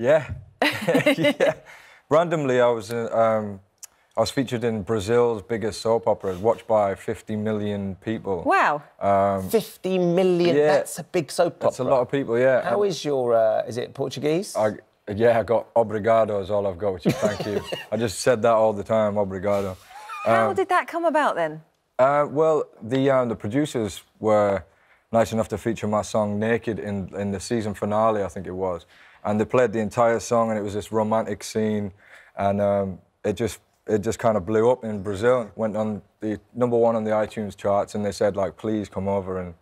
Yeah. yeah. Randomly, I was uh, um, I was featured in Brazil's biggest soap opera, watched by 50 million people. Wow. Um, 50 million. Yeah, that's a big soap opera. That's a lot of people. Yeah. How is your? Uh, is it Portuguese? I, yeah, I got obrigado is all I've got, which is thank you. I just said that all the time, obrigado. How um, did that come about then? Uh, well, the um, the producers were nice enough to feature my song Naked in, in the season finale, I think it was. And they played the entire song and it was this romantic scene and um, it just it just kind of blew up in Brazil. Went on the number one on the iTunes charts and they said like, please come over and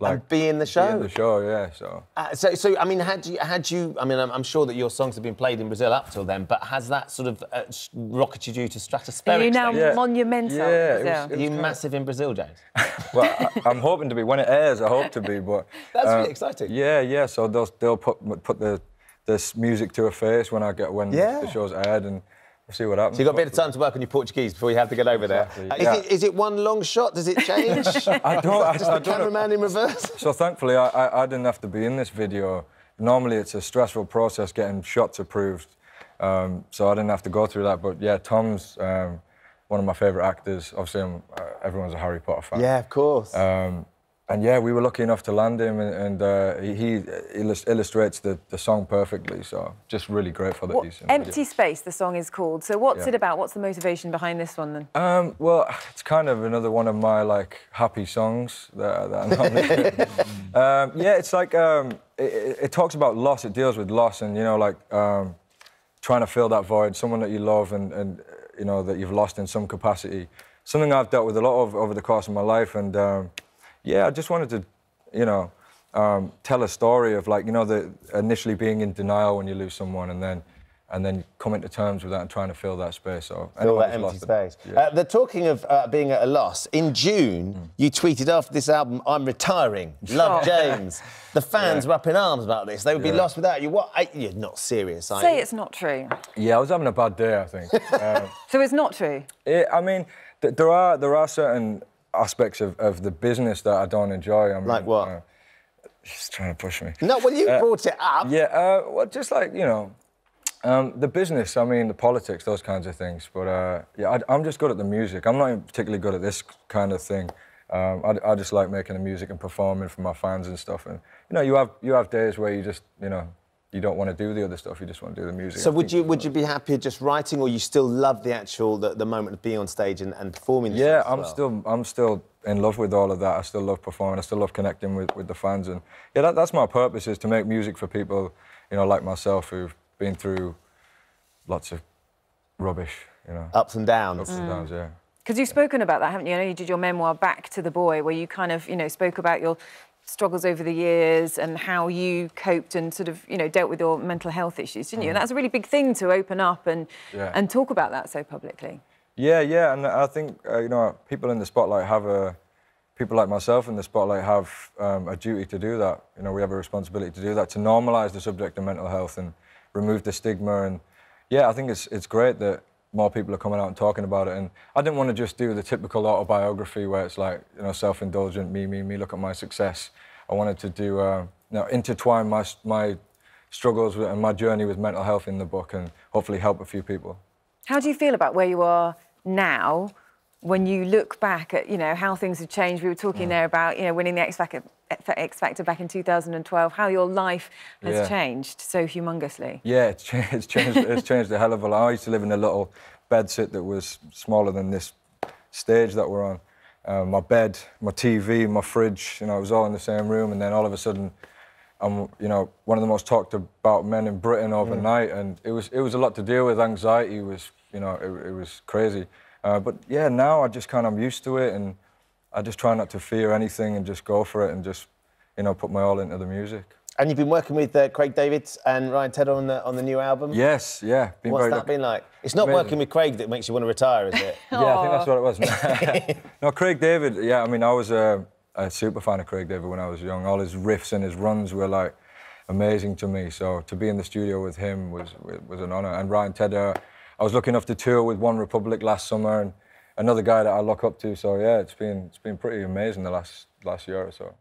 like and be in the show. in the show, yeah. So. Uh, so, so I mean, had you, had you? I mean, I'm, I'm, sure that your songs have been played in Brazil up till then, but has that sort of uh, rocketed you to stratospheric? Are you now yeah. monumental. Yeah, it was, it Are you massive of... in Brazil, James? well, I, am hoping to be. When it airs, I hope to be. But that's really uh, exciting. Yeah, yeah. So they'll they'll put put the this music to a face when I get when yeah. the show's aired and. We'll see what happens. So you've got a bit of time to work on your Portuguese before you have to get over exactly, there. Yeah. Is, it, is, it one long shot? Does it change? I don't. I, Just I, the I cameraman in reverse. So thankfully, I, I, didn't have to be in this video. Normally, it's a stressful process getting shots approved, um, so I didn't have to go through that. But yeah, Tom's um, one of my favourite actors. Obviously, uh, everyone's a Harry Potter fan. Yeah, of course. Um, and yeah, we were lucky enough to land him, and, and uh, he, illust illustrates the, the song perfectly. So just really grateful that what, he's. Empty Space, the song is called. So what's yeah. it about? What's the motivation behind this one then? Um, well, it's kind of another one of my like happy songs that, that I'm um, Yeah, it's like um, it, it, talks about loss. It deals with loss, and you know, like um, trying to fill that void, someone that you love, and, and you know that you've lost in some capacity. Something I've dealt with a lot of over the course of my life, and um, yeah, I just wanted to, you know, um, tell a story of like, you know, the initially being in denial when you lose someone and then and then coming to terms with that and trying to fill that space off. Fill that empty space. Yeah. Uh, the talking of uh, being at a loss, in June, mm. you tweeted after this album, I'm retiring. Love James. the fans yeah. were up in arms about this. They would yeah. be lost without you. What? I, you're not serious, are Say you? it's not true. Yeah, I was having a bad day, I think. um, so it's not true? It, I mean, th there, are, there are certain aspects of, of the business that I don't enjoy. I'm, like what? Uh, she's trying to push me. No, well, you uh, brought it up. Yeah, uh, well, just like, you know, um, the business, I mean, the politics, those kinds of things. But uh, yeah, I, am just good at the music. I'm not particularly good at this kind of thing. Um, I, I, just like making the music and performing for my fans and stuff. And you know, you have you have days where you just you know you don't want to do the other stuff. You just want to do the music. So would you would you be happier just writing, or you still love the actual the, the moment of being on stage and, and performing? Yeah, I'm well? still I'm still in love with all of that. I still love performing. I still love connecting with, with the fans, and yeah, that, that's my purpose is to make music for people, you know, like myself who've been through lots of rubbish, you know, ups and downs. Ups mm. and downs, yeah. Because you've spoken about that, haven't you? I know you did your memoir, Back to the Boy, where you kind of, you know, spoke about your struggles over the years and how you coped and sort of you know dealt with your mental health issues didn't you and mm. that's a really big thing to open up and yeah. and talk about that so publicly yeah yeah and i think uh, you know people in the spotlight have a people like myself in the spotlight have um, a duty to do that you know we have a responsibility to do that to normalize the subject of mental health and remove the stigma and yeah i think it's it's great that more people are coming out and talking about it. And I didn't want to just do the typical autobiography where it's like, you know, self-indulgent, me, me, me, look at my success. I wanted to do, uh, you know, intertwine my, my struggles and my journey with mental health in the book and hopefully help a few people. How do you feel about where you are now when you look back at, you know, how things have changed? We were talking mm. there about, you know, winning the X Factor for X Factor back in 2012, how your life has yeah. changed so humongously. Yeah, it's changed, it's changed, it's changed a hell of a lot. I used to live in a little bedsit that was smaller than this stage that we're on. Uh, my bed, my TV, my fridge, you know, it was all in the same room. And then all of a sudden, I'm, you know, one of the most talked about men in Britain mm. overnight. Mm. And it was, it was a lot to deal with. Anxiety was, you know, it, it was crazy. Uh, but yeah, now I just kind of, I'm used to it. And I just try not to fear anything and just go for it and just, you know, put my all into the music. And you've been working with uh, Craig David and Ryan Tedder on the on the new album. Yes, yeah. Been What's that been like? It's not Amazing. working with Craig that makes you want to retire, is it? yeah, I think that's what it was. no, Craig David. Yeah, I mean, I was a, a super fan of Craig David when I was young. All his riffs and his runs were like amazing to me. So to be in the studio with him was was an honour. And Ryan Tedder, I was lucky enough to tour with One Republic last summer and another guy that I look up to. So yeah, it's been it's been pretty amazing the last last year or so.